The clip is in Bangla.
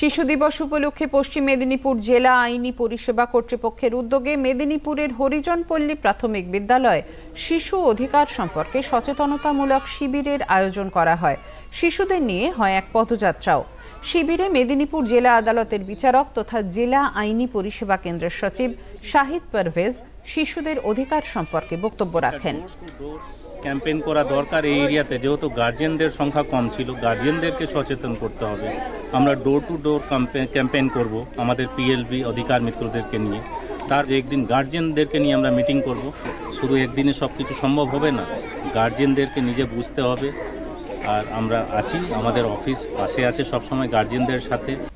শিশু দিবস উপলক্ষে পশ্চিম মেদিনীপুর জেলা আইনি পরিষেবা কর্তৃপক্ষের উদ্যোগে মেদিনীপুরের হরিজনপল্লী প্রাথমিক বিদ্যালয়ে শিশু অধিকার সম্পর্কে সচেতনতামূলক শিবিরের আয়োজন করা হয় শিশুদের নিয়ে হয় এক পদযাত্রাও শিবিরে মেদিনীপুর জেলা আদালতের বিচারক তথা জেলা আইনি পরিষেবা কেন্দ্রের সচিব শাহিদ পারভেজ শিশুদের অধিকার সম্পর্কে বক্তব্য রাখেন ক্যাম্পেইন করা দরকার এই এরিয়াতে যেহেতু গার্জেনদের সংখ্যা কম ছিল গার্জেনদেরকে সচেতন করতে হবে আমরা ডোর টু ডোর ক্যাম্পেইন করব আমাদের পিএলবি অধিকার মিত্রদেরকে নিয়ে তার একদিন গার্জেনদেরকে নিয়ে আমরা মিটিং করব শুধু একদিনে সব কিছু সম্ভব হবে না গার্জেনদেরকে নিজে বুঝতে হবে আর আমরা আছি আমাদের অফিস পাশে আছে সবসময় গার্জেনদের সাথে